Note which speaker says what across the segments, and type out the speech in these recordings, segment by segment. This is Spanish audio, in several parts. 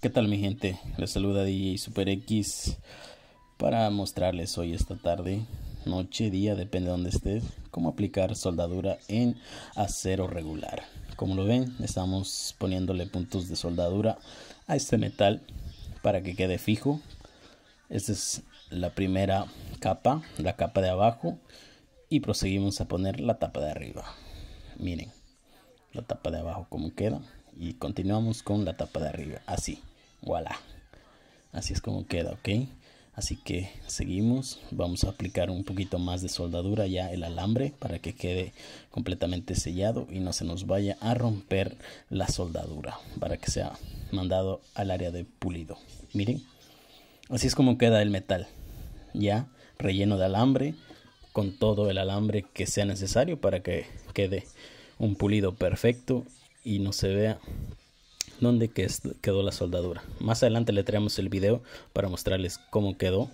Speaker 1: ¿Qué tal mi gente? Les saluda DJ Super X para mostrarles hoy esta tarde, noche, día, depende de donde estés, cómo aplicar soldadura en acero regular. Como lo ven, estamos poniéndole puntos de soldadura a este metal para que quede fijo. Esta es la primera capa, la capa de abajo y proseguimos a poner la tapa de arriba. Miren, la tapa de abajo como queda y continuamos con la tapa de arriba, así voilà así es como queda ok así que seguimos vamos a aplicar un poquito más de soldadura ya el alambre para que quede completamente sellado y no se nos vaya a romper la soldadura para que sea mandado al área de pulido miren así es como queda el metal ya relleno de alambre con todo el alambre que sea necesario para que quede un pulido perfecto y no se vea donde quedó la soldadura. Más adelante le traemos el video para mostrarles cómo quedó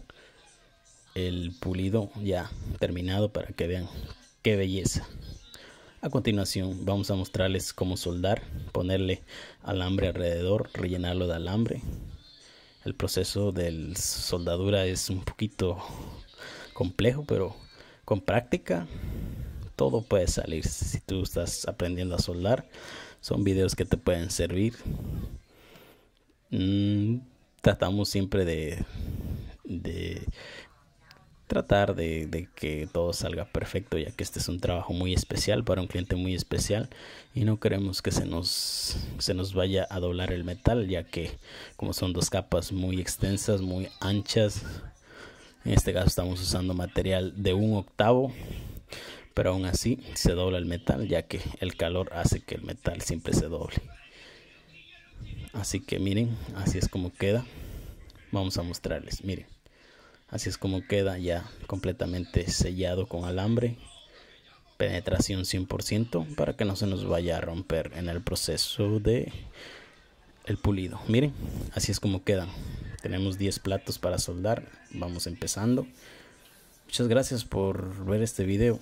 Speaker 1: el pulido ya terminado para que vean qué belleza. A continuación vamos a mostrarles cómo soldar, ponerle alambre alrededor, rellenarlo de alambre. El proceso de soldadura es un poquito complejo, pero con práctica todo puede salir. Si tú estás aprendiendo a soldar, son videos que te pueden servir. Mm, tratamos siempre de, tratar de, de, que todo salga perfecto, ya que este es un trabajo muy especial para un cliente muy especial y no queremos que se nos, se nos vaya a doblar el metal, ya que como son dos capas muy extensas, muy anchas, en este caso estamos usando material de un octavo pero aún así se dobla el metal ya que el calor hace que el metal siempre se doble así que miren así es como queda vamos a mostrarles miren así es como queda ya completamente sellado con alambre penetración 100% para que no se nos vaya a romper en el proceso de el pulido miren así es como queda. tenemos 10 platos para soldar vamos empezando Muchas gracias por ver este video.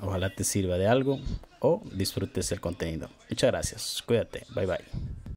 Speaker 1: Ojalá te sirva de algo o disfrutes el contenido. Muchas gracias. Cuídate. Bye bye.